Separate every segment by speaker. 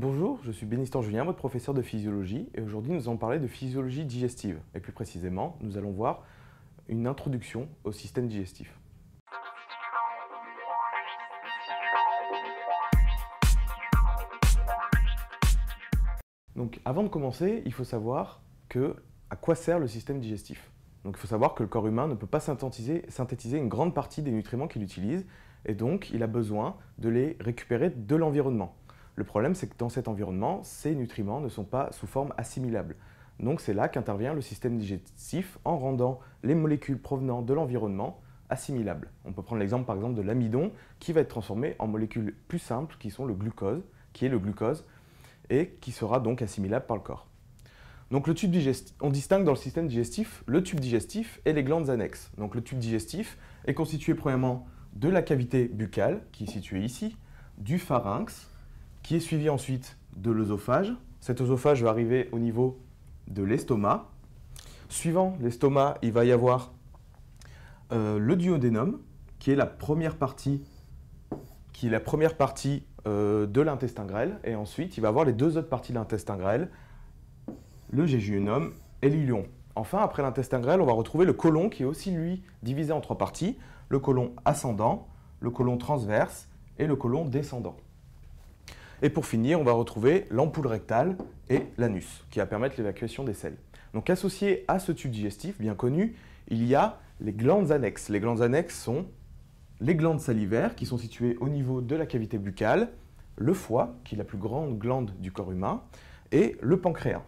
Speaker 1: Bonjour, je suis Bénistan Julien, votre professeur de physiologie, et aujourd'hui nous allons parler de physiologie digestive. Et plus précisément, nous allons voir une introduction au système digestif. Donc avant de commencer, il faut savoir que, à quoi sert le système digestif. Donc il faut savoir que le corps humain ne peut pas synthétiser, synthétiser une grande partie des nutriments qu'il utilise, et donc il a besoin de les récupérer de l'environnement. Le problème, c'est que dans cet environnement, ces nutriments ne sont pas sous forme assimilable. Donc c'est là qu'intervient le système digestif en rendant les molécules provenant de l'environnement assimilables. On peut prendre l'exemple par exemple de l'amidon qui va être transformé en molécules plus simples qui sont le glucose, qui est le glucose et qui sera donc assimilable par le corps. Donc le tube digestif, on distingue dans le système digestif le tube digestif et les glandes annexes. Donc le tube digestif est constitué premièrement de la cavité buccale qui est située ici, du pharynx qui est suivi ensuite de l'œsophage. Cet œsophage va arriver au niveau de l'estomac. Suivant l'estomac, il va y avoir euh, le duodénum, qui est la première partie, qui est la première partie euh, de l'intestin grêle. Et ensuite, il va avoir les deux autres parties de l'intestin grêle, le jéjunum et l'ilion. Enfin, après l'intestin grêle, on va retrouver le côlon, qui est aussi, lui, divisé en trois parties. Le côlon ascendant, le côlon transverse et le côlon descendant. Et pour finir, on va retrouver l'ampoule rectale et l'anus, qui va permettre l'évacuation des selles. Donc associé à ce tube digestif bien connu, il y a les glandes annexes. Les glandes annexes sont les glandes salivaires qui sont situées au niveau de la cavité buccale, le foie, qui est la plus grande glande du corps humain, et le pancréas.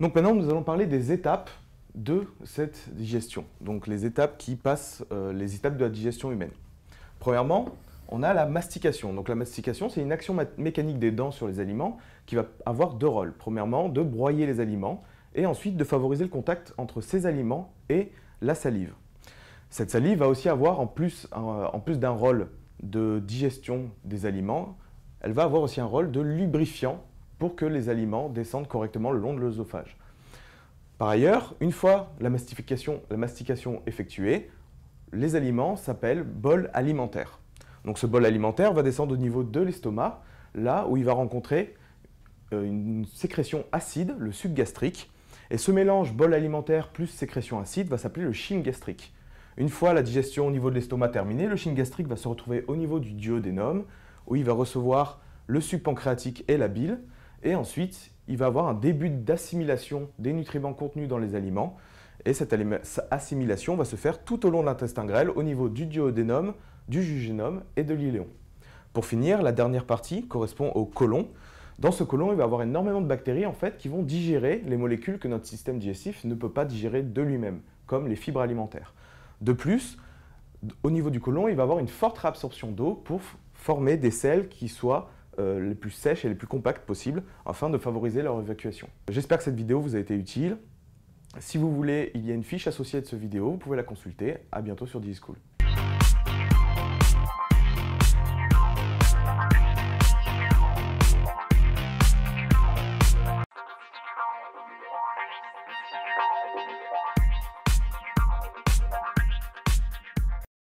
Speaker 1: Donc maintenant, nous allons parler des étapes de cette digestion, donc les étapes qui passent, euh, les étapes de la digestion humaine. Premièrement, on a la mastication. Donc la mastication, c'est une action mécanique des dents sur les aliments qui va avoir deux rôles. Premièrement, de broyer les aliments et ensuite de favoriser le contact entre ces aliments et la salive. Cette salive va aussi avoir, en plus, d'un rôle de digestion des aliments, elle va avoir aussi un rôle de lubrifiant pour que les aliments descendent correctement le long de l'œsophage. Par ailleurs, une fois la mastication, la mastication effectuée, les aliments s'appellent bol alimentaire. Donc ce bol alimentaire va descendre au niveau de l'estomac, là où il va rencontrer euh, une sécrétion acide, le suc gastrique. Et ce mélange bol alimentaire plus sécrétion acide va s'appeler le chyme gastrique. Une fois la digestion au niveau de l'estomac terminée, le chyme gastrique va se retrouver au niveau du duodénum, où il va recevoir le suc pancréatique et la bile. Et ensuite, il va avoir un début d'assimilation des nutriments contenus dans les aliments. Et cette assimilation va se faire tout au long de l'intestin grêle, au niveau du duodénum, du jugénome et de l'iléon. Pour finir, la dernière partie correspond au côlon. Dans ce côlon, il va y avoir énormément de bactéries en fait, qui vont digérer les molécules que notre système digestif ne peut pas digérer de lui-même, comme les fibres alimentaires. De plus, au niveau du côlon, il va y avoir une forte réabsorption d'eau pour former des selles qui soient euh, les plus sèches et les plus compactes possibles afin de favoriser leur évacuation. J'espère que cette vidéo vous a été utile. Si vous voulez, il y a une fiche associée à cette vidéo, vous pouvez la consulter. À bientôt sur DigiSchool.